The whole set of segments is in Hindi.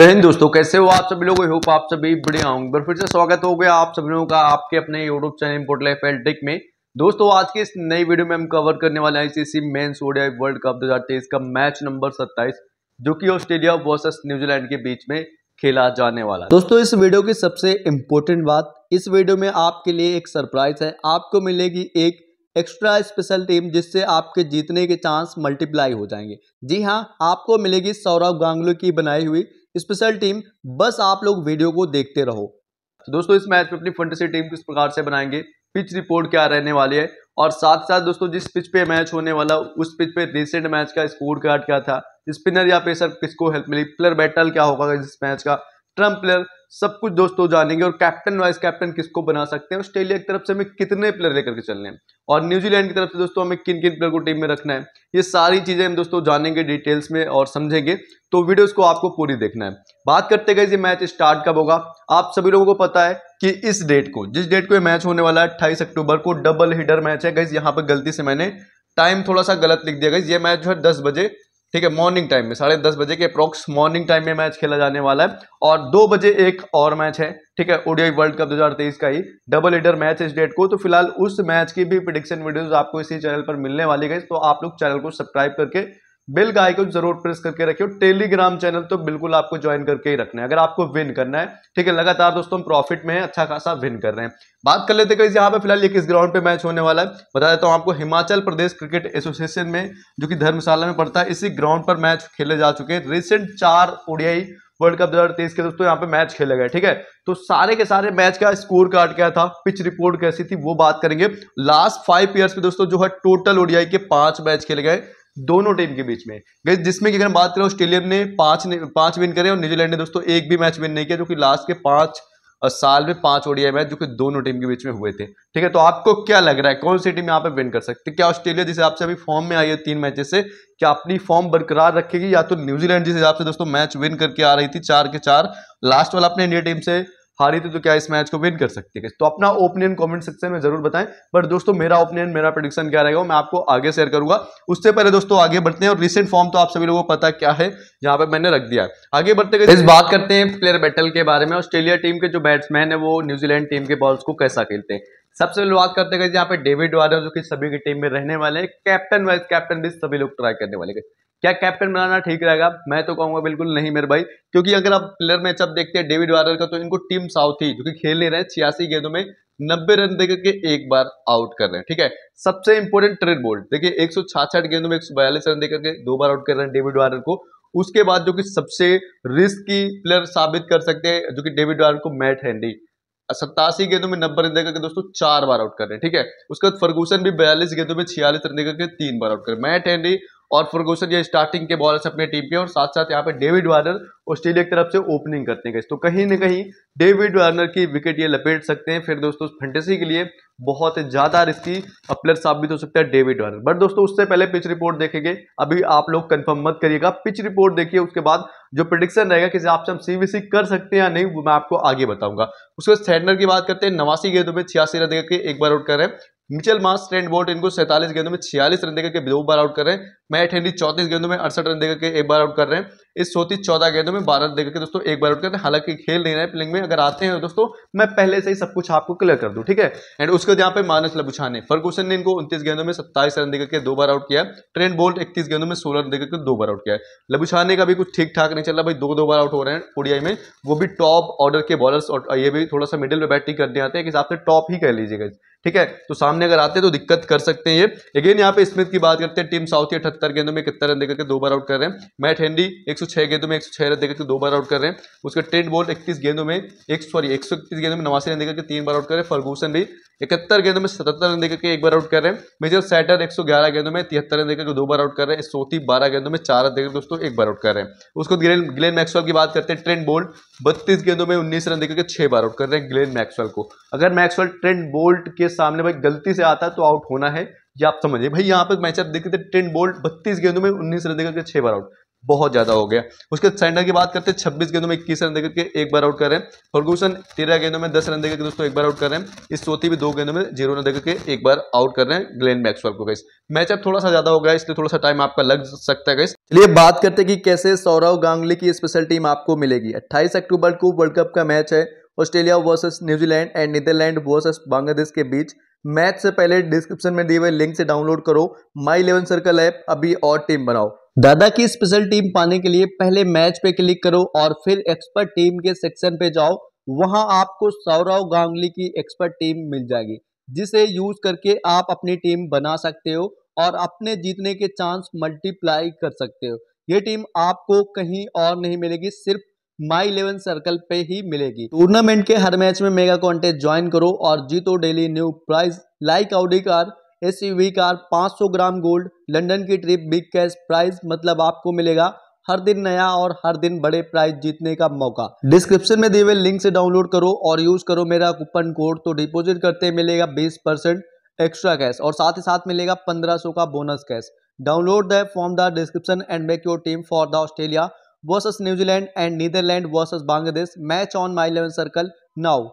हिंद तो दोस्तों कैसे हो आप सभी लोग आई होप आप सभी बढ़िया होंगे बार फिर से स्वागत हो गया आप सभी लोगों का आपके अपने YouTube channel import life L tech में दोस्तों आज के इस नई वीडियो में हम कवर करने वाले हैं ICC men's ODI world cup 2023 का मैच नंबर 27 जो कि ऑस्ट्रेलिया वर्सेस न्यूजीलैंड के बीच में खेला जाने वाला दोस्तों इस वीडियो की सबसे इम्पोर्टेंट बात इस वीडियो में आपके लिए एक सरप्राइज है आपको मिलेगी एक एक्स्ट्रा स्पेशल टीम जिससे आपके जीतने के चांस मल्टीप्लाई हो जाएंगे जी हाँ आपको मिलेगी सौरभ गांगुली की बनाई हुई स्पेशल टीम बस आप लोग वीडियो को देखते रहो दोस्तों इस मैच में अपनी फंटेसी टीम किस प्रकार से बनाएंगे पिच रिपोर्ट क्या रहने वाली है और साथ साथ दोस्तों जिस पिच पे मैच होने वाला उस पिच पे रिसेंट मैच का स्कोर कार्ड क्या था स्पिनर या पेसर किसको हेल्प मिली प्लेयर बैटल क्या होगा इस मैच का ट्रम्प प्लेयर सब कुछ दोस्तों जानेंगे और कैप्टन वाइस कैप्टन किसको बना सकते हैं ऑस्ट्रेलिया की तरफ से हमें कितने प्लेयर लेकर के चलने हैं और न्यूजीलैंड की तरफ से दोस्तों हमें किन किन प्लेयर को टीम में रखना है ये सारी चीज़ें हम दोस्तों जानेंगे डिटेल्स में और समझेंगे तो वीडियोस को आपको पूरी देखना है बात करते गए ये मैच स्टार्ट कब होगा आप सभी लोगों को पता है कि इस डेट को जिस डेट को ये मैच होने वाला है अट्ठाईस अक्टूबर को डबल हिडर मैच है गई यहाँ पर गलती से मैंने टाइम थोड़ा सा गलत लिख दिया गई ये मैच जो है दस बजे ठीक है मॉर्निंग टाइम में साढ़े दस बजे के अप्रॉक्स मॉर्निंग टाइम में मैच खेला जाने वाला है और दो बजे एक और मैच है ठीक है ओडीआई वर्ल्ड कप 2023 का ही डबल इडर मैच इस डेट को तो फिलहाल उस मैच की भी प्रिडिक्शन वीडियोस आपको इसी चैनल पर मिलने वाली गई तो आप लोग चैनल को सब्सक्राइब करके बेल का आइकन जरूर प्रेस करके रखियो टेलीग्राम चैनल तो बिल्कुल आपको ज्वाइन करके ही रखना है अगर आपको विन करना है ठीक है लगातार दोस्तों हम प्रॉफिट में है अच्छा खासा विन कर रहे हैं बात कर लेते हैं यहाँ पे फिलहाल ये किस ग्राउंड पे मैच होने वाला है बता देता हूँ आपको हिमाचल प्रदेश क्रिकेट एसोसिएशन में जो कि धर्मशाला में पड़ता है इसी ग्राउंड पर मैच खेले जा चुके हैं रिसेंट चार ओडियाई वर्ल्ड कप दो के दोस्तों यहाँ पे मैच खेले गए ठीक है तो सारे के सारे मैच का स्कोर कार्ड क्या था पिच रिपोर्ट कैसी थी वो बात करेंगे लास्ट फाइव ईयर्स में दोस्तों जो है टोटल ओडियाई के पांच मैच खेले गए दोनों टीम के बीच में गई जिसमें की अगर बात करें ऑस्ट्रेलिया ने पांच पांच विन करे और न्यूजीलैंड ने दोस्तों एक भी मैच विन नहीं किया जो कि लास्ट के पांच साल में पांच ओडीआई मैच जो कि दोनों टीम के बीच में हुए थे ठीक है तो आपको क्या लग रहा है कौन सी टीम यहाँ पे विन कर सकती है क्या ऑस्ट्रेलिया जिस हिसाब से अभी फॉर्म में आई है तीन मैचेस से क्या अपनी फॉर्म बरकरार रखेगी या तो न्यूजीलैंड जिस हिसाब से दोस्तों मैच विन करके आ रही थी चार के चार लास्ट वाला अपने इंडिया टीम से हारी थी तो क्या इस मैच को विन कर सकती है तो अपना ओपिनियन कमेंट सेक्शन में जरूर बताएं बट दोस्तों मेरा ओपिनियन मेरा प्रोडिक्शन क्या रहेगा मैं आपको आगे शेयर करूंगा उससे पहले दोस्तों आगे बढ़ते हैं और रिसेंट फॉर्म तो आप सभी लोगों को पता क्या है यहाँ पे मैंने रख दिया आगे बढ़ते गए इस बात करते हैं प्लेयर बैटल के बारे में ऑस्ट्रेलिया टीम के जो बैट्समैन है वो न्यूजीलैंड टीम के बॉल्स को कैसा खेलते हैं सबसे पहले बात करते हैं यहाँ पे डेविड वार्नर जो कि सभी की टीम में रहने वाले हैं कैप्टन वाइस कैप्टन भी सभी लोग ट्राई करने वाले हैं क्या कैप्टन बनाना ठीक रहेगा मैं तो कहूंगा बिल्कुल नहीं मेरे भाई क्योंकि अगर आप प्लेयर मैचअप देखते हैं डेविड वार्नर का तो इनको टीम साउथ ही जो कि खेल नहीं रहे छियासी गेंदों में नब्बे रन देकर के एक बार आउट कर रहे हैं ठीक है सबसे इंपॉर्टेंट ट्रेड बोल्ट देखिए एक गेंदों में एक रन देकर के दो बार आउट कर रहे हैं डेविड वार्नर को उसके बाद जो कि सबसे रिस्क प्लेयर साबित कर सकते हैं जो कि डेविड वार्नर को मैट हैंडी सत्तासी गेंदों में नब्बे रन देकर के दोस्तों चार बार आउट कर रहे हैं ठीक है उसके बाद फर्गूसन भी बयालीस गेंदों में छियालीस रन देकर के तीन बार आउट कर मैट हैंडी और फर्गूसन ये स्टार्टिंग के बॉलर्स अपने टीम के और साथ साथ यहाँ पे डेविड वार्नर ऑस्ट्रेलिया की तरफ से ओपनिंग करते हैं तो कहीं ना कहीं डेविड वार्नर की विकेट ये लपेट सकते हैं फिर दोस्तों फेंटेसी के लिए बहुत ज़्यादा रिस्की प्लेयर साबित हो सकता है डेविड वार्नर बट दोस्तों उससे पहले पिच रिपोर्ट देखेंगे अभी आप लोग कंफर्म मत करिएगा पिच रिपोर्ट देखिए उसके बाद जो प्रडिक्शन रहेगा किस आपसे से हम सीबीसी कर सकते हैं या नहीं वो मैं आपको आगे बताऊंगा उसके बाद सैडनर की बात करते हैं नवासी गेंदों में छियासी रन देकर एक बार आउट कर रहे हैं मिचेल मास ट्रेंड बोल्ट इनको सैंतालीस गेंदों में छियालीस रन देकर के दो बार आउट कर रहे हैं मैट हेनरी चौतीस गेंदों में अड़सठ रन देकर के एक बार आउट कर रहे हैं इस सोती चौदह गेंदों में बारह रन देकर के दोस्तों एक बार आउट कर रहे हैं हालांकि खेल नहीं रहे प्लिंग में अगर आते हैं दोस्तों मैं पहले से ही सब कुछ आपको क्लियर कर दूँ ठीक है एंड उसके बाद यहाँ पे मानस लबुछाने फर्गूसन ने इनको उनतीस गेंदों में सत्ताईस रन देकर के दो बार आउट किया ट्रेंड बोल्ट इकतीस गेंदों में सोलह रन देकर के दो बार आउट किया लबुछाने का भी कुछ ठीक ठाक नहीं चल रहा भाई दो दो बार आउट हो रहे हैं ओडियाई में वो भी टॉप ऑर्डर के बॉलर्स और ये भी थोड़ा सा मिडिल में बैटिंग करने आते हैं कि हिसाब से टॉप ही कह लीजिएगा ठीक है तो सामने अगर आते हैं तो दिक्कत कर सकते हैं ये अगेन यहाँ पे स्मिथ की बात करते हैं टीम साउथ की अठहत्तर गेंदों में इकहत्तर रन देकर के दो बार आउट कर रहे हैं मैट हेनरी 106 गेंदों में 106 रन देकर के दो बार आउट कर रहे हैं उसके टेंट बॉल इक्कीस गेंदों में एक सॉरी एक गेंदों में नवासी रन देकर के तीन बार आउट कर रहे हैं फर्गूसन भी इकहत्तर गेंदों में सतहत्तर रन देकर के एक बार आउट कर रहे हैं मेजर सैटर ग्यारह गेंदों में तिहत्तर रन देकर के दो बार आउट कर रहे हैं सोती बारह गेंदों में चार रन देकर दोस्तों एक बार आउट कर रहे हैं उसको ग्लेन ग्लेन मैक्सवेल की बात करते हैं ट्रेंड बोल्ट बत्तीस गेंदों में उन्नीस रन देकर के छह बार आउट कर रहे हैं ग्लेन मैक्सवेल को अगर मैक्सवेल ट्रेंड बोल्ट के सामने भाई गलती से आता है तो आउट होना है ये आप समझिए भाई यहाँ पर मैचअप देखते थे टेन बोल्ट बत्तीस गेंदों में उन्नीस रन देकर के छह बार आउट बहुत ज़्यादा हो गया उसके बाद सैंडर की बात करते हैं छब्बीस गेंदों में इक्कीस रन देकर के एक बार आउट कर रहे हैं फर्गूसन तेरह गेंदों में दस रन देकर के दोस्तों एक बार आउट कर रहे हैं इस चौथी भी दो गेंदों में जीरो रन देकर के एक बार आउट कर रहे हैं ग्लेन मैक्सवेल को गई मैचअप थोड़ा सा ज्यादा हो गया इसलिए थोड़ा सा टाइम आपका लग सकता है गैस चलिए बात करते हैं कि कैसे सौरव गांगली की स्पेशल टीम आपको मिलेगी अट्ठाईस अक्टूबर को वर्ल्ड कप का मैच है Australia versus New Zealand and Netherlands versus Bangladesh के बीच मैच से पहले डिस्क्रिप्शन में दिए हुए लिंक से डाउनलोड करो माई इलेवन सर्कल ऐप अभी और टीम बनाओ दादा की स्पेशल टीम पाने के लिए पहले मैच पे क्लिक करो और फिर एक्सपर्ट टीम के सेक्शन पे जाओ वहां आपको सौरव गांगली की एक्सपर्ट टीम मिल जाएगी जिसे यूज करके आप अपनी टीम बना सकते हो और अपने जीतने के चांस मल्टीप्लाई कर सकते हो ये टीम आपको कहीं और नहीं मिलेगी सिर्फ माई इलेवन सर्कल पे ही मिलेगी टूर्नामेंट के हर मैच में मेगा कॉन्टेस्ट ज्वाइन करो और जीतो daily new prize like Audi car S car 500 gram gold London की ट्रिप बिग कैश प्राइज मतलब आपको मिलेगा हर दिन नया और हर दिन बड़े प्राइज जीतने का मौका डिस्क्रिप्शन में दिए हुए लिंक से डाउनलोड करो और यूज करो मेरा कूपन कोड तो डिपोजिट करते मिलेगा बीस परसेंट एक्स्ट्रा कैश और साथ ही साथ मिलेगा पंद्रह का bonus cash download the from the description and make your team for the Australia versus New Zealand and Netherlands versus Bangladesh match on on eleven circle now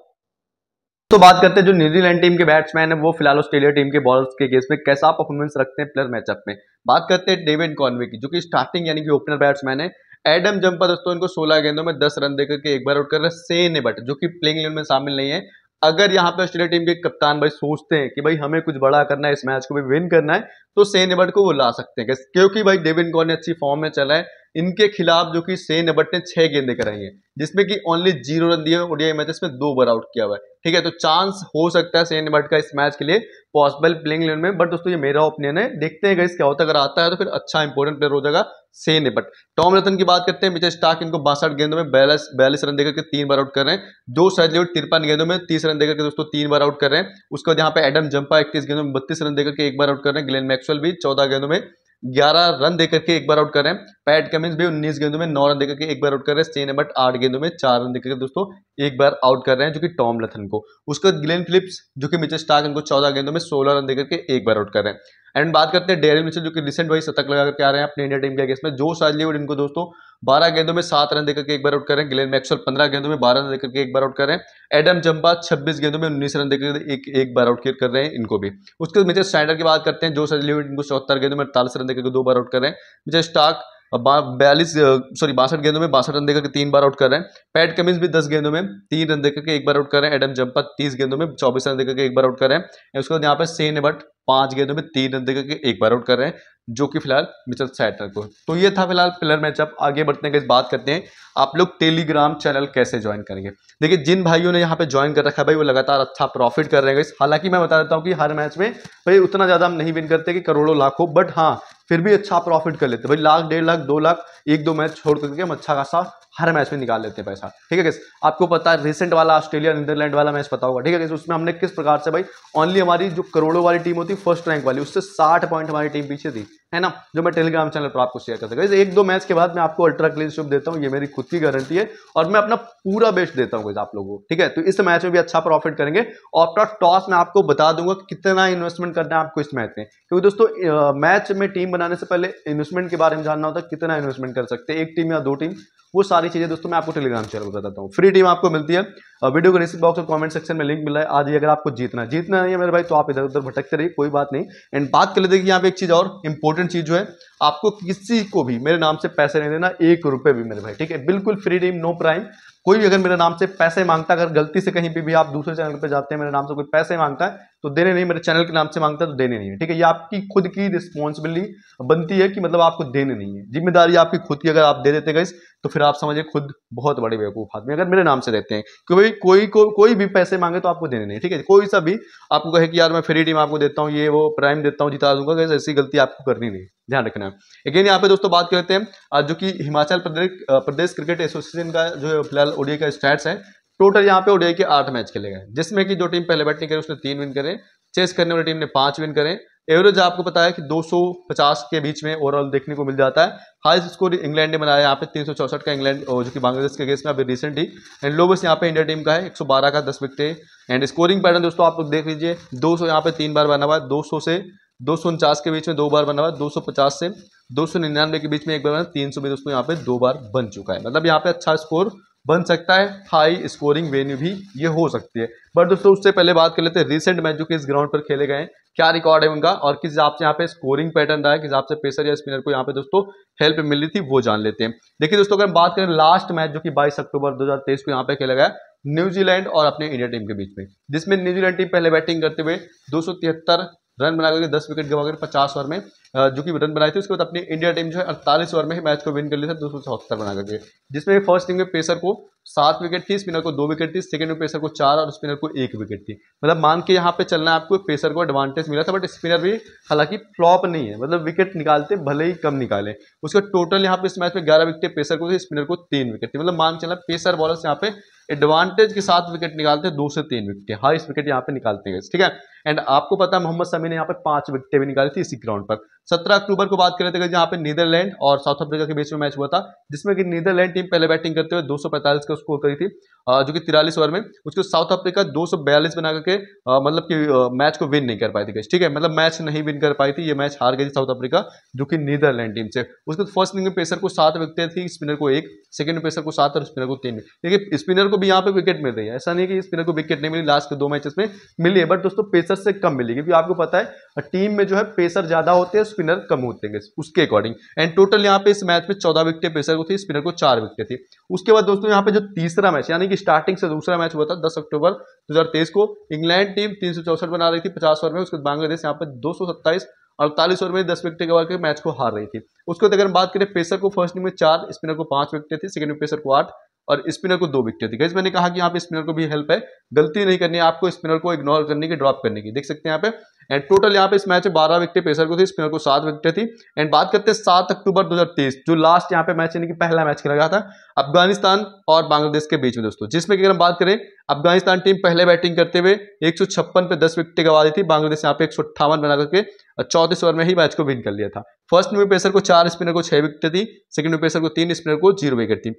तो बात करते हैं जो न्यूजीलैंड टीम के बैट्समैन है वो फिलहाल ऑस्ट्रेलिया टीम के बॉलर्स के केस में कैसा परफॉर्मेंस रखते हैं प्लेयर मैचअप में बात करते हैं डेविड कॉनवे की जो कि स्टार्टिंग यानी कि ओपनर बैट्समैन है एडम जंपर दोस्तों इनको 16 गेंदों में 10 रन देकर के एक बार आउट कर रहे हैं सेन बट जो कि प्लेइंग इलेवन में शामिल नहीं है अगर यहाँ पे ऑस्ट्रेलिया टीम के कप्तान भाई सोचते हैं कि भाई हमें कुछ बड़ा करना है इस मैच को भी विन करना है तो सेन एबर्ट को वो ला सकते हैं क्योंकि भाई डेविन गॉन ने अच्छी फॉर्म में चला है इनके खिलाफ जो कि सेन एबर्ट ने छह गेंदे कराई है जिसमें कि ओनली जीरो रन दिए ओडीआई मैच में दो बार आउट किया हुआ है ठीक है तो चांस हो सकता है सेन एबर्ट का इस मैच के लिए पॉसिबल प्लेइंग इलेवन में बट दोस्तों ये मेरा ओपिनियन है देखते हैं इस क्या होता है अगर आता है तो फिर अच्छा इंपॉर्टेंट प्लेयर हो जाएगा सेन एबर्ट टॉम रतन की बात करते हैं मिचे स्टाक इनको बासठ गेंदों में बयालीस बयालीस रन देकर के तीन बार आउट कर रहे हैं दो लेवट तिरपन गेंदों में तीस रन देकर के दोस्तों तीन बार आउट कर रहे हैं उसके बाद यहाँ पे एडम जंपा इक्कीस गेंदों में बत्तीस रन देकर के एक बार आउट कर रहे हैं ग्लेन मैक मैक्सवेल भी चौदह गेंदों में ग्यारह रन देकर के एक बार आउट कर रहे हैं पैट कमिंस भी उन्नीस गेंदों में नौ रन देकर के एक बार आउट कर रहे हैं स्टेन बट आठ गेंदों में चार रन देकर दोस्तों एक बार आउट कर रहे हैं जो कि टॉम लथन को उसका ग्लेन फिलिप्स जो कि मिचे स्टार्क उनको चौदह गेंदों में सोलह रन देकर के एक बार आउट कर रहे हैं एंड बात करते हैं डेरिल मिशन जो कि रिसेंट वाइज शतक लगा करके आ रहे हैं अपने इंडिया टीम के अगेंस्ट में जोश आजलीवुड इनको दोस्तों बारह गेंदों में सात रन देकर के एक बार आउट करें ग्लेन मैक्सवेल पंद्रह गेंदों में बारह रन देकर के एक बार आउट करें एडम जंपा छब्बीस गेंदों में उन्नीस रन देकर एक एक बार आउट कर रहे हैं इनको भी उसके बाद मिचर स्टैंडर की बात करते हैं जोश आजलीवुड इनको चौहत्तर गेंदों में अड़तालीस रन देकर दो बार आउट कर रहे हैं मिचर स्टार्क बयालीस सॉरी बासठ गेंदों में बासठ रन देकर तीन बार आउट कर रहे हैं पैट कमिंस भी दस गेंदों में तीन रन देकर के एक बार आउट कर रहे हैं एडम जंपा तीस गेंदों में चौबीस रन देकर के एक बार आउट कर रहे हैं उसके बाद यहाँ पे सेन बट पांच गेंदों में तीन रन देकर एक बार आउट कर रहे हैं जो कि फिलहाल मिचल सैटर को तो ये था फिलहाल पिलर मैचअप आगे बढ़ते हैं बात करते हैं आप लोग टेलीग्राम चैनल कैसे ज्वाइन करेंगे देखिए जिन भाइयों ने यहाँ पे ज्वाइन कर रखा है भाई वो लगातार अच्छा प्रॉफिट कर रहे हैं हालांकि मैं बता देता हूँ कि हर मैच में भाई उतना ज़्यादा हम नहीं विन करते कि करोड़ों लाखों बट हाँ फिर भी अच्छा प्रॉफिट कर लेते भाई लाख डेढ़ लाख दो लाख एक दो मैच छोड़ करके हम अच्छा खासा हर मैच में निकाल लेते हैं पैसा ठीक है किस आपको पता है रिसेंट वाला ऑस्ट्रेलिया नीदरलैंड वाला मैच पता होगा ठीक है किस उसमें हमने किस प्रकार से भाई ओनली हमारी जो करोड़ों वाली टीम होती फर्स्ट रैंक वाली उससे साठ पॉइंट हमारी टीम पीछे थी है ना जो मैं टेलीग्राम चैनल पर आपको शेयर कर हूँ एक दो मैच के बाद मैं आपको अल्ट्रा क्लीन स्विप देता हूँ ये मेरी खुद की गारंटी है और मैं अपना पूरा बेस्ट देता हूँ आप लोगों को ठीक है तो इस मैच में भी अच्छा प्रॉफिट करेंगे ऑप्टा टॉस मैं आपको बता दूंगा कि कितना इन्वेस्टमेंट करना है आपको इस मैच में क्योंकि दोस्तों मैच में टीम बनाने से पहले इन्वेस्टमेंट के बारे में जानना होता है कितना इन्वेस्टमेंट कर सकते हैं एक टीम या दो टीम वो सारी चीज़ें दोस्तों मैं आपको टेलीग्राम चैनल पर बताता हूँ फ्री टीम आपको मिलती है वीडियो के रिसिप बॉक्स और कमेंट सेक्शन में लिंक मिला है आज अगर आपको जीतना जीतना नहीं है मेरे भाई तो आप इधर उधर भटकते रहिए कोई बात नहीं एंड बात कर लेते हैं कि यहाँ पे एक चीज़ और इंपॉर्टेंट इंपॉर्टेंट चीज जो है आपको किसी को भी मेरे नाम से पैसे नहीं देना एक रुपए भी मेरे भाई ठीक है बिल्कुल फ्री डीम नो प्राइम कोई भी अगर मेरे नाम से पैसे मांगता अगर गलती से कहीं पर भी आप दूसरे चैनल पर जाते हैं मेरे नाम से कोई पैसे मांगता है तो देने नहीं मेरे चैनल के नाम से मांगता है तो देने नहीं है ठीक है ये आपकी खुद की रिस्पॉन्सिबिलिटी बनती है कि मतलब आपको देने नहीं है जिम्मेदारी आपकी खुद की अगर आप दे देते गए तो फिर आप समझिए खुद बहुत बड़े बेवकूफ आदमी अगर मेरे नाम से देते हैं कि भाई कोई को, कोई भी पैसे मांगे तो आपको देने नहीं ठीक है कोई सा भी आपको कहे कि यार मैं फ्री टीम आपको देता हूँ ये वो प्राइम देता हूँ जिता दूंगा ऐसी गलती आपको करनी नहीं ध्यान रखना है अगेन यहाँ पे दोस्तों बात करते हैं आज जो कि हिमाचल प्रदेश प्रदेश क्रिकेट एसोसिएशन का जो फिलहाल ओडिया का स्टैट्स है टोटल यहाँ पे ओडिया के आठ मैच खेले गए जिसमें कि जो टीम पहले बैटिंग करे उसने तीन विन करें चेस करने वाली टीम ने पांच विन करें एवरेज आपको पता है कि 250 के बीच में ओवरऑल देखने को मिल जाता है हाई स्कोर इंग्लैंड ने बनाया यहाँ पे तीन का इंग्लैंड जो कि बांग्लादेश के अगेंस्ट में अभी रिसेंटली एंड लोवेस्ट यहाँ पे इंडिया टीम का है 112 का 10 विकटे एंड स्कोरिंग पैटर्न दोस्तों आप लोग देख लीजिए 200 सौ यहाँ पे तीन बार बना हुआ है दो से दो सौ उनचास के बीच में दो बार बना हुआ है दो सौ पचास से दो सौ निन्यानवे के बीच में एक बार बना तीन सौ भी दोस्तों यहाँ पे दो बार बन चुका है मतलब यहाँ पे अच्छा स्कोर बन सकता है हाई स्कोरिंग वेन्यू भी ये हो सकती है बट दोस्तों उससे पहले बात कर लेते हैं रिसेंट मैच जो कि इस ग्राउंड पर खेले गए हैं क्या रिकॉर्ड है उनका और किस हिसाब से यहाँ पे स्कोरिंग पैटर्न रहा है किस हिसाब से पेसर या स्पिनर को यहाँ पे दोस्तों हेल्प मिल रही थी वो जान लेते हैं देखिए दोस्तों अगर हम बात करें लास्ट मैच जो कि बाईस अक्टूबर दो को यहाँ पे खेला गया न्यूजीलैंड और अपने इंडिया टीम के बीच में जिसमें न्यूजीलैंड टीम पहले बैटिंग करते हुए दो रन बना करके दस विकेट गवा करके पचास ओवर में जो कि रन बनाए थे उसके बाद अपनी इंडिया टीम जो है अड़तालीस ओवर में ही मैच को विन कर लिया था दो सौ चौहत्तर बना करके जिसमें फर्स्ट इनिंग में पेसर को सात विकेट थी स्पिनर को दो विकेट थी सेकंड में पेसर को चार और स्पिनर को एक विकेट थी मतलब मान के यहाँ पे चलना आपको पेसर को एडवांटेज मिला था बट स्पिनर भी हालांकि फ्लॉप नहीं है मतलब विकेट निकालते भले ही कम निकाले उसका टोटल यहाँ पे इस मैच में ग्यारह विकेट पेसर को थे स्पिनर को तीन विकेट थी मतलब मान चलना पेसर बॉलर यहाँ पे एडवांटेज के साथ विकेट निकालते हैं दो से तीन विकेट हाईस्ट विकेट यहाँ पे निकालते हैं ठीक है एंड आपको पता है मोहम्मद समी ने यहाँ पर पांच विकेटें भी निकाली थी इसी ग्राउंड पर सत्रह अक्टूबर को बात करें तो यहाँ पे नीदरलैंड और साउथ अफ्रीका के बीच में मैच हुआ था जिसमें कि नीदरलैंड टीम पहले बैटिंग करते हुए दो का स्कोर करी थी जो कि तिरालीस ओवर में उसको साउथ अफ्रीका दो बना करके मतलब कि मैच को विन नहीं कर पाई थी ठीक है मतलब मैच नहीं विन कर पाई थी ये मैच हार गई थी साउथ अफ्रीका जो कि नीदरलैंड टीम से उसके फर्स्ट इनिंग में पेसर को सात विकटें थी स्पिनर को एक सेकंड में पेसर को सात और स्पिनर को तीन देखिए स्पिनर को भी यहाँ पे विकेट मिल रही है ऐसा नहीं कि स्पिनर को विकेट नहीं मिली लास्ट के दो मैचेस में मिली है बट दोस्तों पेसर से कम मिली क्योंकि आपको पता है टीम में जो है पेसर ज्यादा होते हैं स्पिनर कम होते हैं उसके अकॉर्डिंग एंड टोटल यहाँ पे इस मैच में चौदह विकटें पेसर को थी स्पिनर को चार विकेटें थी उसके बाद दोस्तों यहाँ पे जो तीसरा मैच यानी कि स्टार्टिंग से दूसरा मैच हुआ था दस अक्टूबर 2023 को इंग्लैंड टीम तीन बना रही थी पचास ओवर में उसके बाद बांग्लादेश यहाँ पर दो अड़तालीस ओवर में दस विकेट के के मैच को हार रही थी उसके बाद अगर हम बात करें पेसर को फर्स्ट इनिंग में चार स्पिनर को पांच विकेट थे सेकंड में पेसर को आठ और स्पिनर को दो विकेट गाइज मैंने कहा कि यहाँ पे स्पिनर को भी हेल्प है गलती नहीं करनी है आपको स्पिनर को इग्नोर करने की ड्रॉप करने की देख सकते हैं यहाँ पे एंड टोटल यहाँ पे इस मैच में बारह विकेट पेसर को थी स्पिनर को सात विकेट थी एंड बात करते हैं सात अक्टूबर दो जो लास्ट यहाँ पे मैच यानी कि पहला मैच खेला गया था अफगानिस्तान और बांग्लादेश के बीच में दोस्तों जिसमें अगर हम बात करें अफगानिस्तान टीम पहले बैटिंग करते हुए एक पे दस विकेटें गवा दी थी बांग्लादेश यहाँ पे एक बना करके चौतीस ओवर में ही मैच को विन कर लिया था फर्स्ट में पेसर को चार स्पिनर को छह विकेटें थी सेकंड में पेसर को तीन स्पिनर को जीरो विकेट थी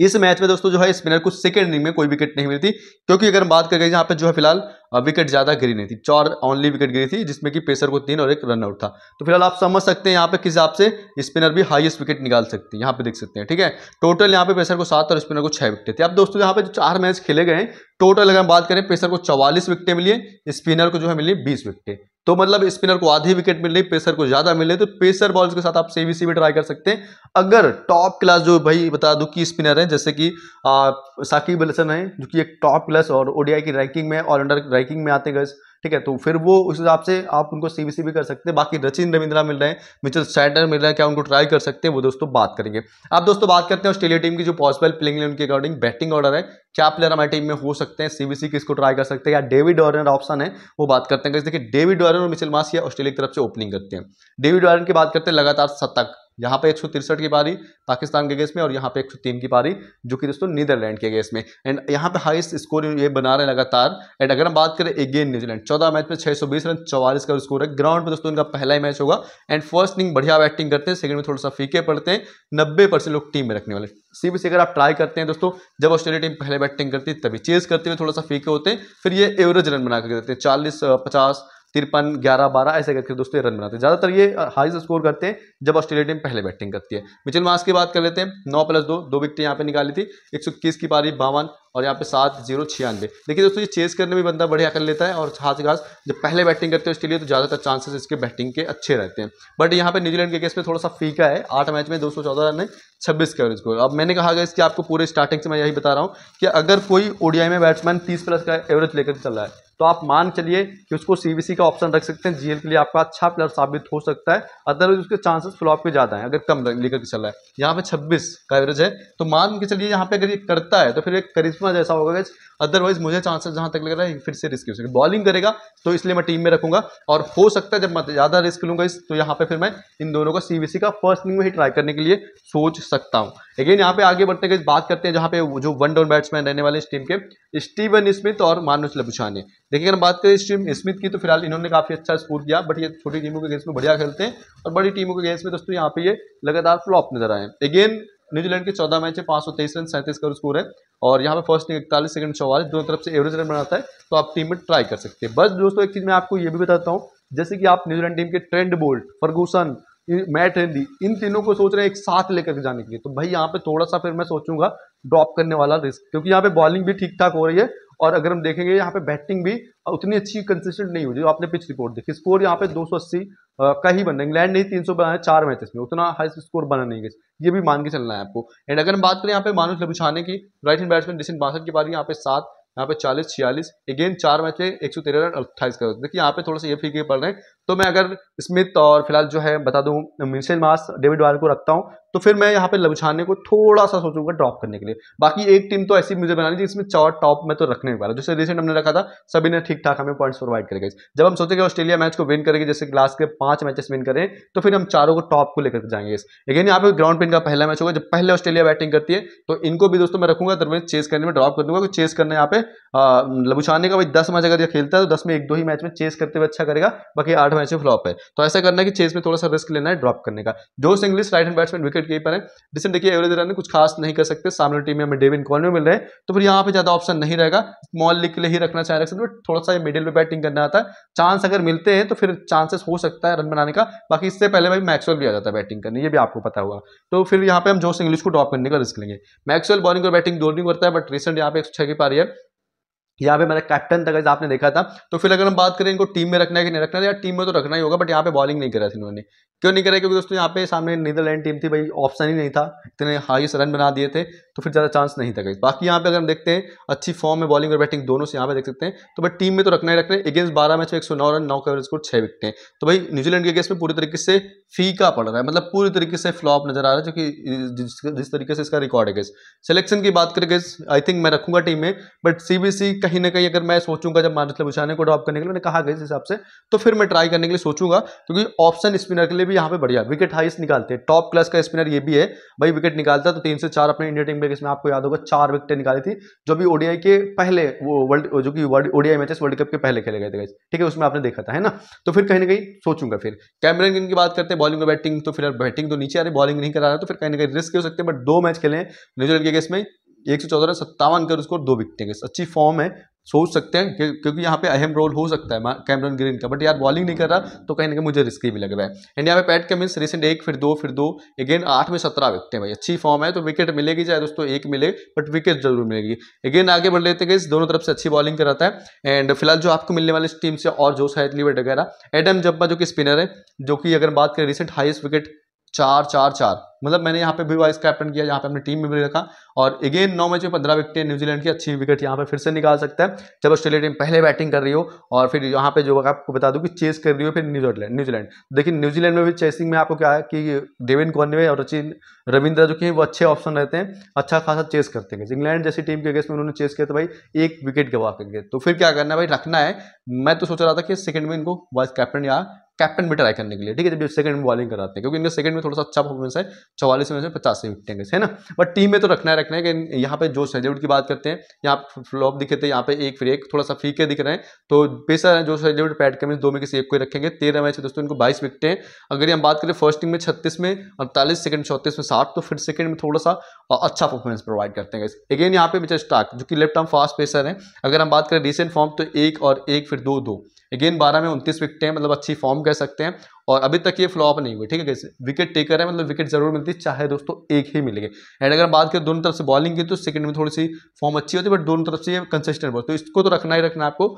इस मैच में दोस्तों जो है स्पिनर को सेकेंड इनिंग में कोई विकेट नहीं मिली थी क्योंकि अगर हम बात करें यहाँ पे जो है फिलहाल विकेट ज़्यादा गिरी नहीं थी चार ओनली विकेट गिरी थी जिसमें कि पेसर को तीन और एक रन आउट था तो फिलहाल आप समझ सकते हैं यहाँ पे किस हिसाब से स्पिनर भी हाईएस्ट विकेट निकाल सकते हैं यहाँ पे देख सकते हैं ठीक है टोटल यहाँ पे पेसर को सात और स्पिनर को छह विकेट थे अब दोस्तों यहाँ पे जो चार मैच खेले गए टोटल अगर हम बात करें पेसर को चौवालीस विकटें मिली स्पिनर को जो है मिली बीस विकेटें तो मतलब स्पिनर को आधी विकेट मिल रही पेसर को ज्यादा मिल रही तो पेसर बॉल्स के साथ आप सेवी सी भी ट्राई कर सकते हैं अगर टॉप क्लास जो भाई बता दूं कि स्पिनर है जैसे कि साकिब अलसन है जो कि एक टॉप क्लास और ओडीआई की रैंकिंग में ऑलराउंडर रैंकिंग में आते गए ठीक है तो फिर वो उस हिसाब से आप उनको सी बी भी कर सकते हैं बाकी रचिन रविंद्रा मिल रहे हैं मिचल स्टैंडर मिल रहे हैं क्या उनको ट्राई कर सकते हैं वो दोस्तों बात करेंगे आप दोस्तों बात करते हैं ऑस्ट्रेलिया टीम की जो पॉसिबल प्लेइंग है उनके अकॉर्डिंग बैटिंग ऑर्डर है क्या प्लेयर हमारी टीम में हो सकते हैं सी किसको ट्राई कर सकते हैं या डेविड ऑर्नर ऑप्शन है वो बात करते हैं देखिए डेविड डॉरन और मिचल मास ऑस्ट्रेलिया की तरफ से ओपनिंग करते हैं डेविड डॉरन की बात करते हैं लगातार शतक यहाँ पे एक की पारी पाकिस्तान के गेस्ट में और यहाँ पे एक की पारी जो कि दोस्तों नीदरलैंड के गेस्ट में एंड यहाँ पे हाईस्ट स्कोर ये बना रहे हैं लगातार एंड अगर हम बात करें अगेन न्यूजीलैंड चौदह मैच में 620 रन चौवालीस का स्कोर है ग्राउंड में दोस्तों इनका पहला ही मैच होगा एंड फर्स्ट इनिंग बढ़िया बैटिंग करते हैं सेकंड में थोड़ा सा फीके पड़ते हैं नब्बे परसेंट लोग टीम में रखने वाले सीबीसी अगर आप ट्राई करते हैं दोस्तों जब ऑस्ट्रेलिया टीम पहले बैटिंग करती है तभी चेज करते हुए थोड़ा सा फीके होते हैं फिर ये एवरेज रन बना कर देते हैं चालीस पचास तिरपन ग्यारह बारह ऐसे करके दोस्तों रन बनाते हैं ज़्यादातर ये हाई स्कोर करते हैं जब ऑस्ट्रेलिया टीम पहले बैटिंग करती है मिचिल मास की बात कर लेते हैं नौ प्लस दो दो विकटें यहाँ पे निकाली थी एक की पारी बावन और यहाँ पे सात जीरो छियानवे देखिए दोस्तों ये चेस करने में बंदा बढ़िया कर लेता है और हाथ घास जब पहले बैटिंग करते हैं उसके लिए तो ज़्यादातर चांसेस इसके बैटिंग के अच्छे रहते हैं बट यहाँ पे न्यूजीलैंड के केस में थोड़ा सा फीका है आठ मैच में दो सौ चौदह रन है छब्बीस का एवरेज स्कोर अब मैंने कहा गया इसके आपको पूरे स्टार्टिंग से मैं यही बता रहा हूँ कि अगर कोई ओडियाई में बैट्समैन तीस प्लस का एवरेज लेकर चल रहा है तो आप मान चलिए कि उसको सी का ऑप्शन रख सकते हैं जीएल के लिए आपका अच्छा प्लेयर साबित हो सकता है अदरवाइज उसके चांसेस फ्लॉप के ज़्यादा हैं अगर कम लेकर चल रहा है यहाँ पे छब्बीस का एवरेज है तो मान के चलिए यहाँ पे अगर ये करता है तो फिर एक करीब मैच ऐसा होगा गैस अदरवाइज मुझे चांसेस जहां तक लग रहा है फिर से रिस्क हो बॉलिंग करेगा तो इसलिए मैं टीम में रखूंगा और हो सकता है जब मैं ज़्यादा रिस्क लूंगा इस तो यहाँ पे फिर मैं इन दोनों का सीबीसी का फर्स्ट इनिंग में ही ट्राई करने के लिए सोच सकता हूँ अगेन यहाँ पे आगे बढ़ते गए बात करते हैं जहाँ पे जो वन डाउन बैट्समैन रहने वाले इस टीम के स्टीवन स्मिथ और मानुष लबुछाने देखिए अगर बात करें इस टीम स्मिथ की तो फिलहाल इन्होंने काफ़ी अच्छा स्कोर किया बट ये छोटी टीमों के गेंस में बढ़िया खेलते हैं और बड़ी टीमों के गेंस में दोस्तों यहाँ पे ये लगातार फ्लॉप नजर आए अगेन न्यूजीलैंड के चौदह मैच है पांच सौ तेईस रन सैंतीस का स्कोर है और यहाँ पे फर्स्ट इकतालीस सेकंड चौवालीस दोनों तरफ से एवरेज रन बनाता है तो आप टीम में ट्राई कर सकते हैं बस दोस्तों एक चीज़ मैं आपको ये भी बताता हूँ जैसे कि आप न्यूजीलैंड टीम के Trent Boult Ferguson Matt Henry इन तीनों को सोच रहे हैं एक साथ लेकर जाने के लिए तो भाई यहाँ पे थोड़ा सा फिर मैं सोचूंगा ड्रॉप करने वाला रिस्क क्योंकि यहाँ पे बॉलिंग भी ठीक ठाक हो रही है और अगर हम देखेंगे यहाँ पे बैटिंग भी उतनी अच्छी कंसिस्टेंट नहीं हुई जो आपने पिच रिपोर्ट देखी स्कोर यहाँ पे 280 का ही बना इंग्लैंड ने ही 300 बनाया चार मैचेस में उतना हाई स्कोर बना नहीं गया ये भी मान के चलना है आपको एंड अगर हम बात करें यहाँ पे मानुष लबुछाने की राइट हैंड बैट्समैन डिसन बासठ की बात यहाँ पे सात यहाँ पे चालीस छियालीस अगेन चार मैच में एक सौ तेरह रन अट्ठाईस कर देखिए यहाँ पे थोड़ा सा ये फीके पड़ रहे हैं तो मैं अगर स्मिथ और फिलहाल जो है बता दूं मिशेल मास डेविड वायर को रखता हूँ तो फिर मैं यहाँ पे लबछाने को थोड़ा सा सोचूंगा ड्रॉप करने के लिए बाकी एक टीम तो ऐसी मुझे बनानी जिसमें चार टॉप में तो रखने वाला जैसे रिसेंट हमने रखा था सभी ने ठीक ठाक हमें पॉइंट्स प्रोवाइड करेगा जब हम सोचेंगे ऑस्ट्रेलिया मैच को विन करेगी जैसे लास्ट के पांच मैचेस विन करें तो फिर हम चारों को टॉप को लेकर जाएंगे लेकिन यहाँ पे ग्राउंड पिन का पहला मैच होगा जब पहले ऑस्ट्रेलिया बैटिंग करती है तो इनको भी दोस्तों मैं रखूंगा मैं चेस करने में ड्रॉप कर दूंगा चेस करने यहाँ पे लबुछाने का भाई दस मैच अगर ये खेलता है तो दस में एक दो ही मैच में चेस करते हुए अच्छा करेगा बाकी आठ मैच में फ्लॉप है तो ऐसा करना है कि चेस में थोड़ा सा रिस्क लेना है ड्रॉप करने का जो English right hand batsman wicket rate कहीं पर है डिसेंट देखिए एवरेज रन कुछ खास नहीं कर सकते सामने टीम में हमें डेविन कॉल में मिल रहे हैं तो फिर यहाँ पे ज़्यादा ऑप्शन नहीं रहेगा स्मॉल लीग के लिए ही रखना चाह रहे हैं थोड़ा सा मिडिल में बैटिंग करना आता है चांस अगर मिलते हैं तो फिर चांसेस हो सकता है रन बनाने का बाकी इससे पहले भाई मैक्सवेल भी आ जाता है बैटिंग करने ये भी आपको पता होगा तो फिर यहाँ पे हम जोश इंग्लिश को ड्रॉप करने का रिस्क लेंगे मैक्सवेल बॉलिंग और बैटिंग दोनों करता है बट रिसेंट यहाँ पे छह की पारी है यहाँ पे मेरा कैप्टन था आपने देखा था तो फिर अगर हम बात करें इनको टीम में रखना है कि नहीं रखना है तो यार टीम में तो रखना ही होगा बट यहाँ पे बॉलिंग नहीं करा थी इन्होंने क्यों नहीं करा क्योंकि दोस्तों यहाँ पे सामने नीदरलैंड टीम थी भाई ऑप्शन ही नहीं था इतने हाईस्ट रन बना दिए थे तो फिर ज़्यादा चांस नहीं था गई बाकी यहाँ पे अगर हम देखते हैं अच्छी फॉर्म में बॉलिंग और बैटिंग दोनों से यहाँ पे देख सकते हैं तो भाई टीम में तो रखना ही रखना है अगेंस्ट बारह मैच में एक सौ नौ रन नौ का एवरेज स्कोर छः विकटे तो भाई न्यूजीलैंड के अगेंस्ट में पूरी तरीके से फीका पड़ रहा है मतलब पूरी तरीके से फ्लॉप नजर आ रहा है जिस तरीके से इसका रिकॉर्ड है गैस सिलेक्शन की बात करें आई थिंक मैं रखूंगा टीम में बट सीबीसी कहीं कहीं ना कहीं अगर मैं सोचूंगा जब मानसल लबुशाने को ड्रॉप करने के लिए मैंने कहा गया इस हिसाब से तो फिर मैं ट्राई करने के लिए सोचूंगा क्योंकि ऑप्शन स्पिनर के लिए भी यहाँ पे बढ़िया विकेट हाइस्ट निकालते हैं टॉप क्लास का स्पिनर ये भी है भाई विकेट निकालता है तो तीन से चार अपने इंडिया टीम में इसमें आपको याद होगा चार विकेटें निकाली थी जो भी ओडीआई के पहले वर्ल्ड जो कि world ODI matches world cup के पहले खेले गए थे ठीक है उसमें आपने देखा था है ना तो फिर कहीं ना कहीं सोचूंगा फिर कैमरन गिन की बात करते हैं बॉलिंग और बैटिंग तो फिर बैटिंग तो नीचे आ रही बॉलिंग नहीं करा रहा तो फिर कहीं ना कहीं रिस्क हो सकते हैं बट दो मैच खेले न्यूजीलैंड के केस में एक सौ चौदह सत्तावन कर उसको दो विकटें गई अच्छी फॉर्म है सोच सकते हैं क्योंकि यहाँ पे अहम रोल हो सकता है कैमरन ग्रीन का बट यार बॉलिंग नहीं कर रहा तो कहीं ना कहीं मुझे रिस्की भी लग रहा है एंड यहाँ पे पैट कमिंस रिसेंट एक फिर दो फिर दो अगेन आठ में सत्रह विकटें भाई अच्छी फॉर्म है तो विकेट मिलेगी चाहे दोस्तों एक मिले बट विकेट जरूर मिलेगी अगेन आगे बढ़ लेते हैं दोनों तरफ से अच्छी बॉलिंग कराता है एंड फिलहाल जो आपको मिलने वाली इस टीम से और जोश है वगैरह एडम जब्बा जो कि स्पिनर है जो कि अगर बात करें रिसेंट हाइस्ट विकेट चार चार चार मतलब मैंने यहाँ पे भी वाइस कैप्टन किया यहाँ पे हमने टीम में भी रखा और अगेन नौ मैच में पंद्रह विकेट न्यूजीलैंड की अच्छी विकेट यहाँ पे फिर से निकाल सकता है जब ऑस्ट्रेलिया टीम पहले बैटिंग कर रही हो और फिर यहाँ पे जो आपको बता दूँ कि चेस कर रही हो फिर न्यूजीलैंड न्यूजीलैंड देखिए न्यूजीलैंड में भी चेसिंग में आपको क्या है कि डेविन कॉनवे और रचिन रविंद्र जो कि वो अच्छे ऑप्शन रहते हैं अच्छा खासा चेस करते हैं इंग्लैंड जैसी टीम के अगेंस्ट में उन्होंने चेस किया तो भाई एक विकेट गवा करके तो फिर क्या करना है भाई रखना है मैं तो सोच रहा था कि सेकंड में इनको वाइस कैप्टन या कैप्टन बेटर हाई करने के लिए ठीक है जब सेकंड में बॉलिंग कराते हैं क्योंकि इनके सेकंड में थोड़ा सा अच्छा परफॉर्मेंस है चौवालीस में से पचास विकटें गए है ना बट टीम में तो रखना है रखना है कि यहाँ पे जोश है की बात करते हैं यहाँ फ्लॉप दिखे थे यहाँ पे एक फिर एक थोड़ा सा फीके दिख रहे हैं तो बेसर है जोश है पैट कमिंस दो में किसी एक को रखेंगे तेरह मैच है दोस्तों इनको बाईस विकटें तो अच्छा हैं अगर हम बात करें फर्स्ट टीम में छत्तीस में अड़तालीस सेकंड चौतीस में साठ तो फिर सेकंड में थोड़ा सा अच्छा परफॉर्मेंस प्रोवाइड करते हैं अगेन यहाँ पे मिचर स्टार्क जो कि लेफ्ट आर्म फास्ट पेसर है अगर हम बात करें रिसेंट फॉर्म तो एक और एक फिर दो दो अगेन बारह में उनतीस विकेट हैं मतलब अच्छी फॉर्म कह सकते हैं और अभी तक ये फ्लॉप नहीं हुई ठीक है विकेट टेकर है मतलब विकेट जरूर मिलती है चाहे दोस्तों एक ही मिलेगी एंड अगर बात करें दोनों तरफ से बॉलिंग की तो सेकंड में थोड़ी सी फॉर्म अच्छी होती है बट दोनों तरफ से ये कंसिस्टेंट बॉल तो इसको तो रखना ही रखना आपको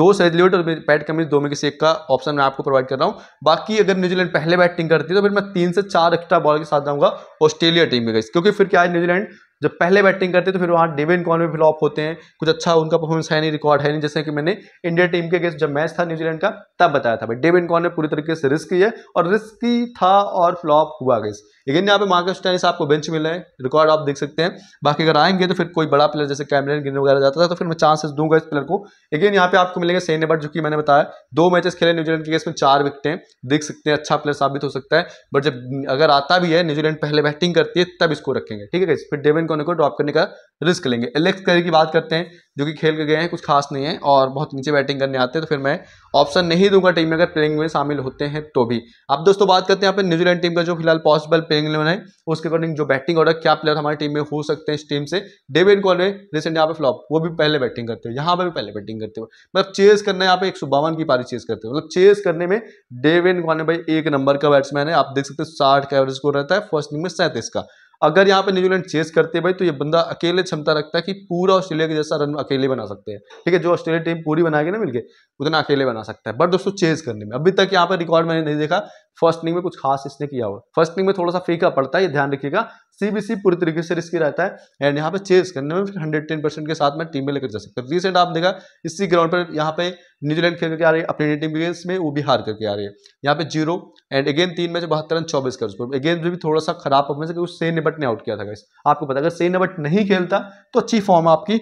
जो सजलियोट और पैट कमीज दो में किसी एक का ऑप्शन मैं आपको प्रोवाइड कर रहा हूँ बाकी अगर न्यूजीलैंड पहले बैटिंग करती है तो फिर मैं तीन से चार एक्स्ट्रा बॉल के साथ जाऊँगा ऑस्ट्रेलिया टीम में गई क्योंकि फिर क्या है न्यूजीलैंड जब पहले बैटिंग करते तो फिर वहाँ डेविन कॉन में फ्लॉप होते हैं कुछ अच्छा उनका परफॉर्मेंस है नहीं रिकॉर्ड है नहीं जैसे कि मैंने इंडिया टीम के अगेंस्ट जब मैच था न्यूजीलैंड का तब बताया था भाई डेविन कॉन ने पूरी तरीके से रिस्क किया और रिस्क था और फ्लॉप हुआ गेस लेकिन यहाँ पे मार्केट टेनिस आपको बेंच मिल हैं रिकॉर्ड आप देख सकते हैं बाकी अगर आएंगे तो फिर कोई बड़ा प्लेयर जैसे कैमरन गिन वगैरह जाता था तो फिर मैं चांसेस दूंगा इस प्लेयर को लेकिन यहाँ पे आपको मिलेंगे सेन बट जो कि मैंने बताया दो मैचेस खेले न्यूजीलैंड के केस में चार विकटें देख सकते हैं अच्छा प्लेयर साबित हो सकता है बट जब अगर आता भी है न्यूजीलैंड पहले बैटिंग करती है तब इसको रखेंगे ठीक है फिर डेविन कोने को ड्रॉप करने का रिस्क लेंगे एलेक्स करी की बात करते हैं जो कि खेल के गए हैं कुछ खास नहीं है और बहुत नीचे बैटिंग करने आते हैं तो फिर मैं ऑप्शन नहीं दूंगा टीम में अगर प्लेइंग में शामिल होते हैं तो भी अब दोस्तों बात करते हैं यहाँ पर न्यूजीलैंड टीम का जो फिलहाल पॉसिबल प्लेइंग इलेवन है उसके अकॉर्डिंग जो बैटिंग ऑर्डर क्या प्लेयर हमारी टीम में हो सकते हैं इस टीम से डेविन कॉलवे रिसेंट यहाँ पर फ्लॉप वो भी पहले बैटिंग करते हो यहाँ पर भी पहले बैटिंग करते हो मतलब चेस करना यहाँ पे एक की पारी चेस करते हो मतलब चेस करने में डेविन कॉलवे भाई एक नंबर का बैट्समैन है आप देख सकते हो साठ का एवरेज स्कोर रहता है फर्स्ट इनिंग में सैंतीस का अगर यहाँ पे न्यूजीलैंड चेस करते भाई तो ये बंदा अकेले क्षमता रखता है कि पूरा ऑस्ट्रेलिया के जैसा रन अकेले बना सकते हैं ठीक है जो ऑस्ट्रेलिया टीम पूरी बनाएगी ना मिलके उतना अकेले बना सकता है बट दोस्तों चेस करने में अभी तक यहाँ पर रिकॉर्ड मैंने नहीं देखा फर्स्ट इनिंग में कुछ खास इसने किया हुआ फर्स्ट इनिंग में थोड़ा सा फीका पड़ता है ये ध्यान रखिएगा सीबीसी पूरी तरीके से रिस्की रहता है एंड यहाँ पे चेस करने में फिर हंड्रेड टेन परसेंट के साथ में टीम में लेकर जा सकता है रिसेंट आप देखा इसी ग्राउंड पर यहाँ पे न्यूजीलैंड खेल करके आ रही है अपनी टीम अगेंस्ट में वो भी हार करके आ रही है यहाँ पे जीरो एंड अगेन तीन मैच बहत्तर रन चौबीस कर उसको अगेन जो भी थोड़ा सा खराब परफॉर्मेंस है उस सेन निबट ने आउट किया था गाइस आपको पता अगर सेन निबट नहीं खेलता तो अच्छी फॉर्म आपकी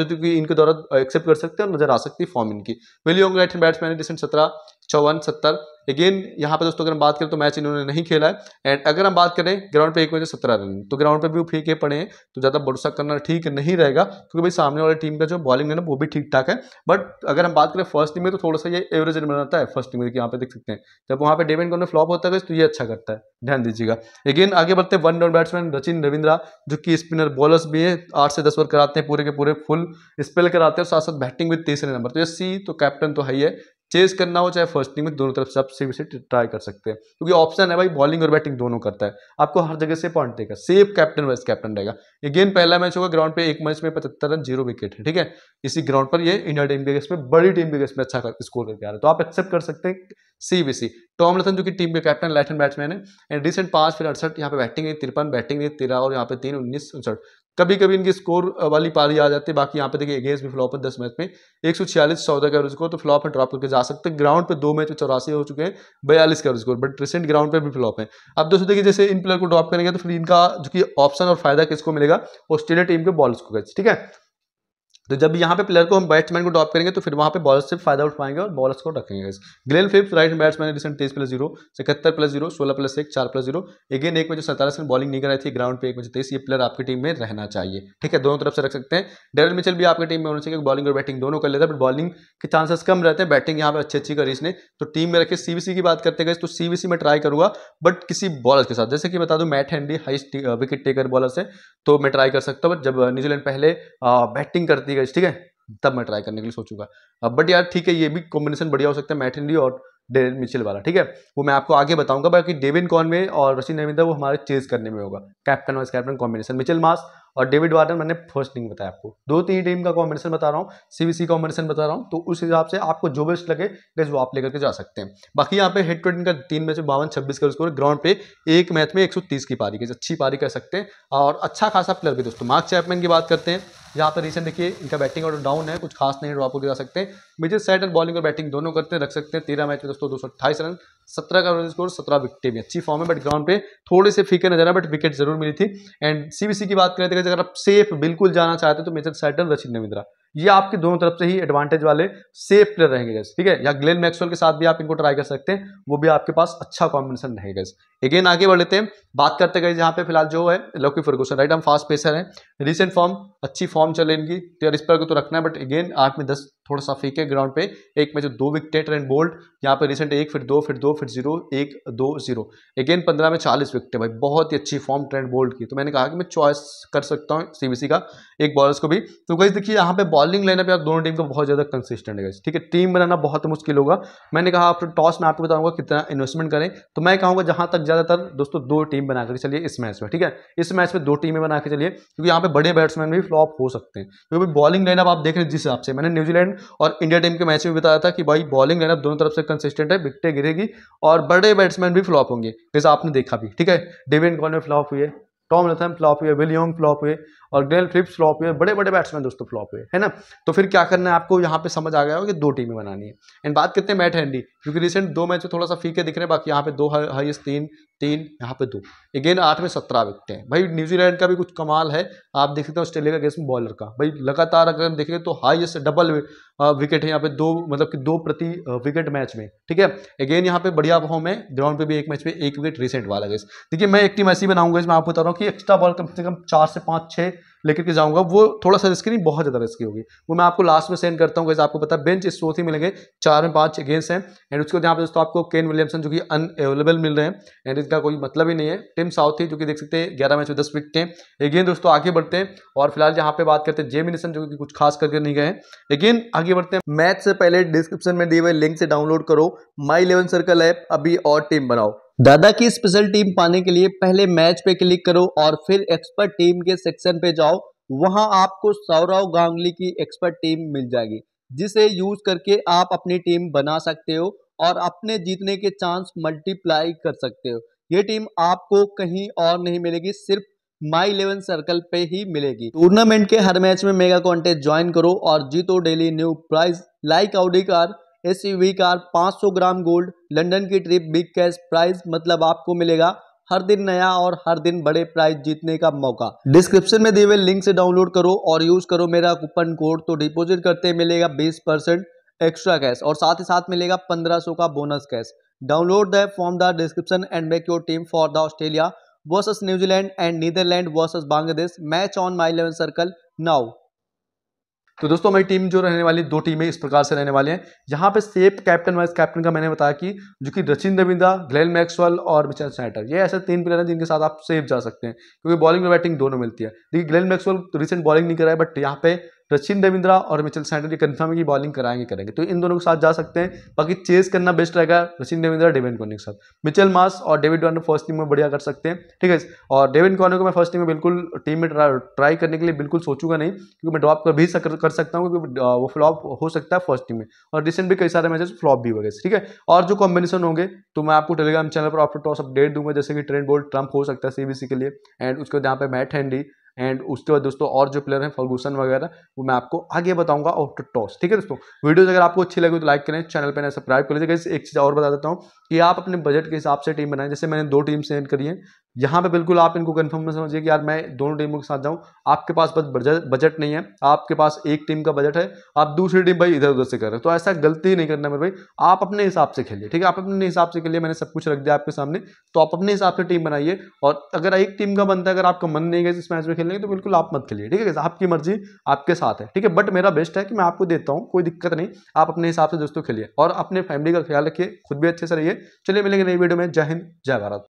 जो कि इनके द्वारा एक्सेप्ट कर सकते हैं और नजर आ सकती है फॉर्म इनकी विलियम गैट बैट्समैन रिसेंट सत्रह चौवन सत्तर अगेन यहाँ पर दोस्तों अगर हम बात करें तो मैच इन्होंने नहीं खेला है एंड अगर हम बात करें ग्राउंड पे एक बजे सत्रह रन तो ग्राउंड पे भी वो फेंके पड़े हैं तो ज़्यादा भरोसा करना ठीक नहीं रहेगा क्योंकि भाई सामने वाली टीम का जो बॉलिंग है ना वो भी ठीक ठाक है बट अगर हम बात करें फर्स्ट टीम में तो थोड़ा सा ये एवरेज रन बनाता है फर्स्ट टीम में यहाँ पे देख सकते हैं जब वहाँ पर डेविन कॉर्नर फ्लॉप होता है तो ये अच्छा करता है ध्यान दीजिएगा अगेन आगे बढ़ते one down batsman Rachin Ravindra जो कि स्पिनर बॉलर्स भी है आठ से दस ओवर कराते हैं पूरे के पूरे फुल स्पेल कराते हैं और साथ साथ बैटिंग भी तीसरे मतलब नंबर तो ये सी तो कैप्टन तो है ही है चेस करना हो चाहे फर्स्टिंग में दोनों तरफ से आप सेम से ट्राई कर सकते हैं क्योंकि ऑप्शन है भाई बॉलिंग और बैटिंग दोनों करता है आपको हर जगह से पॉइंट देगा सेफ कैप्टन वाइस कैप्टन रहेगा ये गेंद पहला मैच होगा ग्राउंड पे एक मैच में पचहत्तर रन जीरो विकेट है ठीक है इसी ग्राउंड पर ये इंडिया टीम के अगेंस्ट में बड़ी टीम के अगेंस्ट में अच्छा स्कोर करके आ रहा है तो आप एक्सेप्ट कर सकते हैं सीबीसी टॉम लथन जो कि टीम के कैप्टन लेफ्ट हैंड बैट्समैन है एंड रिसेंट पांच फिर अड़सठ यहाँ पे बैटिंग है तिरपन बैटिंग है तेरह और यहाँ पे तीन उन्नीस उनसठ कभी कभी इनकी स्कोर वाली पारी आ जाती है बाकी यहाँ पे देखिए अगेंस्ट भी फ्लॉप है दस मैच में एक सौ छियालीस चौदह का स्कोर तो फ्लॉप में ड्रॉप करके जा सकते हैं ग्राउंड पे दो मैच में तो चौरासी हो चुके हैं बयालीस का स्कोर बट रिसेंट ग्राउंड पे भी फ्लॉप है अब दोस्तों देखिए जैसे इन प्लेयर को ड्रॉप करेंगे तो फिर इनका जो कि ऑप्शन और फायदा किसको मिलेगा ऑस्ट्रेलिया टीम के बॉल्स को ठीक है तो जब यहाँ पे प्लेयर को हम बैट्समैन को ड्रॉप करेंगे तो फिर वहाँ पे बॉलर से फायदा उठ पाएंगे और बॉलर्स को रखेंगे Glenn Phillips right batsman recent तेईस प्लस जीरो सिकहत्तर प्लस जीरो सोलह प्लस एक चार प्लस जीरो अगेन एक बजे जो सैंतालीस रन बॉलिंग नहीं कराई थी ग्राउंड पे एक में तेईस ये प्लेयर आपकी टीम में रहना चाहिए ठीक है दोनों तरफ से रख सकते हैं डेरल मिचल भी आपकी टीम में होना चाहिए बॉलिंग और बैटिंग दोनों कर लेता है बट बॉलिंग के चांसेस कम रहते हैं बैटिंग यहाँ पर अच्छी अच्छी करी इसने तो टीम में रखे सी की बात करते गए तो सी में ट्राई करूंगा बट किसी बॉलर के साथ जैसे कि बता दूँ Matt Henry highest wicket taker bowler से तो मैं ट्राई कर सकता हूँ बट जब न्यूजीलैंड uh, पहले बैटिंग uh, करती थी गाइस ठीक है तब मैं ट्राई करने के लिए सोचूंगा अब बट यार ठीक है ये भी कॉम्बिनेशन बढ़िया हो सकता है मैट और डेविड मिचेल वाला ठीक है वो मैं आपको आगे बताऊंगा बाकी डेविन में और रशीन रविंद्र वो हमारे चेज करने में होगा captain vice captain combination Mitchell Marsh और डेविड वार्नर मैंने फर्स्ट इनिंग बताया आपको दो तीन टीम का कॉम्बिनेशन बता रहा हूँ सीबीसी कॉम्बिनेशन बता रहा हूँ तो उस हिसाब से आपको जो बेस्ट लगे गैस वो आप लेकर के जा सकते हैं बाकी यहाँ पे हेड टू का इनका तीन मैच में बावन छब्बीस का स्कोर ग्राउंड पे एक मैच में एक की पारी की अच्छी पारी कर सकते हैं और अच्छा खासा प्लेयर भी दोस्तों मार्क्स चैपमैन की बात करते हैं यहाँ पर रिसेंट देखिए इनका बैटिंग ऑर्डर डाउन है कुछ खास नहीं ड्रॉप होकर जा सकते हैं मेजर सेट और बॉलिंग और बैटिंग दोनों करते रख सकते हैं तेरह मैच में दोस्तों दो रन सत्रह का रन स्कोर सत्रह विकटें भी अच्छी फॉर्म है बट ग्राउंड पे थोड़े से फीके नजर आए बट विकेट जरूर मिली थी एंड सीबीसी की बात करें तो अगर आप सेफ बिल्कुल जाना चाहते हैं तो मेजर सैटन रचित नविंद्रा ये आपके दोनों तरफ से ही एडवांटेज वाले सेफ प्लेयर रहेंगे गैस ठीक है या ग्लेन मैक्सवेल के साथ भी आप इनको ट्राई कर सकते हैं वो भी आपके पास अच्छा कॉम्बिनेशन रहेगा गैस अगेन आगे बढ़ लेते हैं बात करते गए यहाँ पे फिलहाल जो है लकी फर्गूसन राइट हम फास्ट पेसर हैं रिसेंट फॉर्म अच्छी फॉर्म चले इनकी टेयर तो स्पर को तो रखना है बट अगेन आठ में दस थोड़ा सा है ग्राउंड पे एक में जो दो विकेट एंड बोल्ड यहाँ पे रिसेंट एक फिर दो फिर दो फिर जीरो एक दो जीरो अगेन पंद्रह में चालीस विकेट भाई बहुत ही अच्छी फॉर्म ट्रेंड बोल्ड की तो मैंने कहा कि मैं चॉइस कर सकता हूँ सी का एक बॉलर्स को भी तो गई देखिए यहाँ पे बॉल बॉलिंग लाइनअप यार दोनों टीम का बहुत ज़्यादा कंसिस्टेंट है ठीक है टीम बनाना बहुत मुश्किल होगा मैंने कहा आप टॉस में आपको बताऊंगा कितना इन्वेस्टमेंट करें तो मैं कहूँगा जहाँ तक ज़्यादातर दोस्तों दो टीम बना करके चलिए इस मैच में ठीक है इस मैच में दो टीमें बना के चलिए क्योंकि यहाँ पे बड़े बैट्समैन भी फ्लॉप हो सकते हैं क्योंकि बॉलिंग लाइनअप आप देख रहे जिस हिसाब से मैंने न्यूजीलैंड और इंडिया टीम के मैच में बताया था कि भाई बॉलिंग लाइनअप दोनों तरफ से कंसिस्टेंट है विकटे गिरेगी और बड़े बैट्समैन भी फ्लॉप होंगे जैसे आपने देखा भी ठीक है डेविन में फ्लॉप हुए टॉम लथम फ्लॉप हुए विलियम फ्लॉप हुए और ग्लेन फिलिप्स फ्लॉप हुए बड़े बड़े बैट्समैन दोस्तों फ्लॉप हुए है ना तो फिर क्या करना है आपको यहाँ पे समझ आ गया होगा कि दो टीमें बनानी है एंड बात कितने मैट हैंडी क्योंकि रिसेंट दो मैच थोड़ा सा फीके दिख रहे हैं बाकी यहाँ पे दो हाइएस्ट तीन तीन यहाँ पे दो अगेन आठ में सत्रह विकटें हैं भाई न्यूजीलैंड का भी कुछ कमाल है आप देख सकते हैं ऑस्ट्रेलिया का गेस्ट बॉलर का भाई लगातार अगर हम देखें तो हाइस्ट डबल विकेट है यहाँ पे दो मतलब कि दो प्रति विकेट मैच में ठीक है अगेन यहाँ पे बढ़िया फॉर्म है ग्राउंड पे भी एक मैच में एक विकेट रिसेंट वाला गेस्ट देखिए मैं एक टीम ऐसी बनाऊंगा इसमें आपको बता रहा हूँ कि एक्स्ट्रा बॉल कम से कम चार से पाँच छः लेकर के जाऊंगा वो थोड़ा सा रिस्की नहीं बहुत ज़्यादा रिस्की होगी वो मैं आपको लास्ट में सेंड करता हूँ कैसे आपको पता है बेंच इस ही मिलेंगे चार में पाँच अगेंस्ट हैं एंड उसके बाद यहाँ पे दोस्तों आपको केन विलियमसन जो कि अनअवेलेबल मिल रहे हैं एंड इसका कोई मतलब ही नहीं है टिम ही जो कि देख सकते हैं ग्यारह मैच में दस विकेट हैं अगेन दोस्तों आगे बढ़ते हैं और फिलहाल यहाँ पे बात करते हैं जेमिनेसन जो कि कुछ खास करके नहीं गए हैं अगेन आगे बढ़ते हैं मैच से पहले डिस्क्रिप्शन में दिए हुए लिंक से डाउनलोड करो माई इलेवन सर्कल ऐप अभी और टीम बनाओ दादा की स्पेशल टीम पाने के लिए पहले मैच पे क्लिक करो और फिर एक्सपर्ट टीम के सेक्शन पे जाओ वहां आपको सौरव गांगुली की एक्सपर्ट टीम मिल जाएगी जिसे यूज करके आप अपनी टीम बना सकते हो और अपने जीतने के चांस मल्टीप्लाई कर सकते हो ये टीम आपको कहीं और नहीं मिलेगी सिर्फ माई इलेवन सर्कल पे ही मिलेगी टूर्नामेंट के हर मैच में मेगा कॉन्टेस्ट ज्वाइन करो और जीतो daily new prize like Audi car S U car 500 gram gold London की ट्रिप बिग कैश प्राइज मतलब आपको मिलेगा हर दिन नया और हर दिन बड़े प्राइज जीतने का मौका डिस्क्रिप्शन में दिए हुए लिंक से डाउनलोड करो और यूज करो मेरा कूपन कोड तो डिपॉजिट करते मिलेगा 20 परसेंट एक्स्ट्रा कैश और साथ ही साथ मिलेगा 1500 का bonus cash download the from the description and make your team for the Australia versus New Zealand and Netherlands versus Bangladesh match on my eleven circle now तो दोस्तों हमारी टीम जो रहने वाली दो टीमें इस प्रकार से रहने वाले हैं यहाँ पे सेफ कैप्टन वाइस कैप्टन का मैंने बताया कि जो कि रचिन रविंदा ग्लेन मैक्सवेल और मिचेल सैटर ये ऐसे तीन प्लेयर हैं जिनके साथ आप सेफ जा सकते हैं क्योंकि बॉलिंग और बैटिंग दोनों मिलती है देखिए ग्लेन मैक्सवेल रिसेंट तो बॉलिंग नहीं कराए बट यहाँ पे रचिन रविंद्रा और मिचल सैंडर ये कन्फर्म है कि बॉलिंग कराएंगे करेंगे तो इन दोनों के साथ जा सकते हैं बाकी चेस करना बेस्ट रहेगा रचिन रविंद्रा डेविन कॉर्नर के साथ मिचल मास और डेविड वार्नर फर्स्ट टीम में बढ़िया कर सकते हैं ठीक है और डेविन कॉर्नर को मैं फर्स्ट टीम में बिल्कुल टीम में ट्राई करने के लिए बिल्कुल सोचूंगा नहीं क्योंकि मैं ड्रॉप कर भी कर सकता हूँ क्योंकि वो फ्लॉप हो सकता है फर्स्ट टीम में और रिसेंट भी कई सारे मैचेस फ्लॉप भी गए ठीक है और जो कॉम्बिनेशन होंगे तो मैं आपको टेलीग्राम चैनल पर आपको टॉस अपडेट दूंगा जैसे कि ट्रेंड बोल्ट ट्रंप हो सकता है सीबीसी के लिए एंड उसके बाद यहाँ पे मैट हैंडी एंड उसके बाद दोस्तों और जो प्लेयर हैं फर्गूसन वगैरह वो मैं आपको आगे बताऊंगा आउट टॉस ठीक है दोस्तों वीडियोज अगर आपको अच्छी लगे तो लाइक करें चैनल पर सब्सक्राइब कर लीजिए एक चीज़ और बता देता हूँ कि आप अपने बजट के हिसाब से टीम बनाएं जैसे मैंने दो टीम सेंड करी है यहाँ पे बिल्कुल आप इनको कन्फर्म में समझिए कि यार मैं दोनों टीमों के साथ जाऊँ आपके पास बस बजट बजट नहीं है आपके पास एक टीम का बजट है आप दूसरी टीम भाई इधर उधर से कर रहे हो तो ऐसा गलती नहीं करना मेरे भाई आप अपने हिसाब से खेलिए ठीक है आप अपने हिसाब से खेलिए मैंने सब कुछ रख दिया आपके सामने तो आप अपने हिसाब से टीम बनाइए और अगर एक टीम का बनता है अगर आपका मन नहीं है इस मैच में खेलने तो बिल्कुल आप मत खेलिए ठीक है आपकी मर्जी आपके साथ है ठीक है बट मेरा बेस्ट है कि मैं आपको देता हूँ कोई दिक्कत नहीं आप अपने हिसाब से दोस्तों खेलिए और अपने फैमिली का ख्याल रखिए खुद भी अच्छे से रहिए चलिए मिलेंगे नई वीडियो में जय हिंद जय भारत